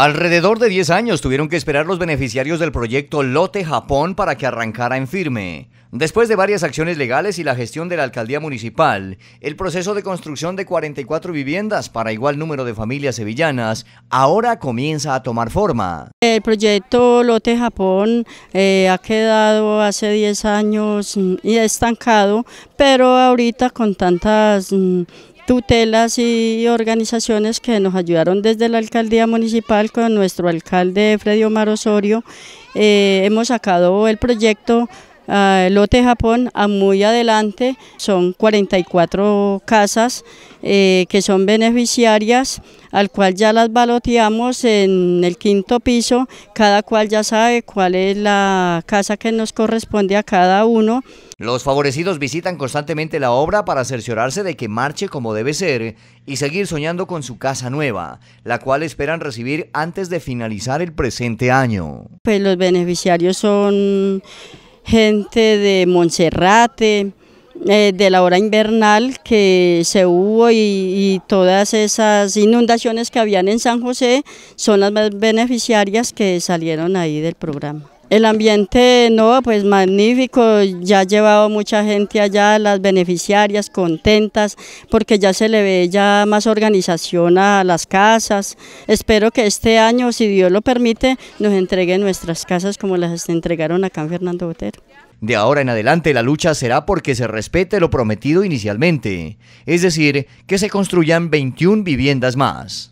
Alrededor de 10 años tuvieron que esperar los beneficiarios del proyecto Lote Japón para que arrancara en firme. Después de varias acciones legales y la gestión de la alcaldía municipal, el proceso de construcción de 44 viviendas para igual número de familias sevillanas ahora comienza a tomar forma. El proyecto Lote Japón eh, ha quedado hace 10 años mm, y estancado, pero ahorita con tantas mm, tutelas y organizaciones que nos ayudaron desde la alcaldía municipal con nuestro alcalde Fredio Omar Osorio. Eh, hemos sacado el proyecto Ah, el lote Japón a ah, muy adelante. Son 44 casas eh, que son beneficiarias, al cual ya las baloteamos en el quinto piso. Cada cual ya sabe cuál es la casa que nos corresponde a cada uno. Los favorecidos visitan constantemente la obra para cerciorarse de que marche como debe ser y seguir soñando con su casa nueva, la cual esperan recibir antes de finalizar el presente año. Pues los beneficiarios son gente de Monserrate, eh, de la hora invernal que se hubo y, y, todas esas inundaciones que habían en San José son las más beneficiarias que salieron ahí del programa. El ambiente, no, pues magnífico, ya ha llevado mucha gente allá, las beneficiarias contentas, porque ya se le ve ya más organización a las casas. Espero que este año, si Dios lo permite, nos entreguen nuestras casas como las entregaron acá en Fernando Botero. De ahora en adelante la lucha será porque se respete lo prometido inicialmente, es decir, que se construyan 21 viviendas más.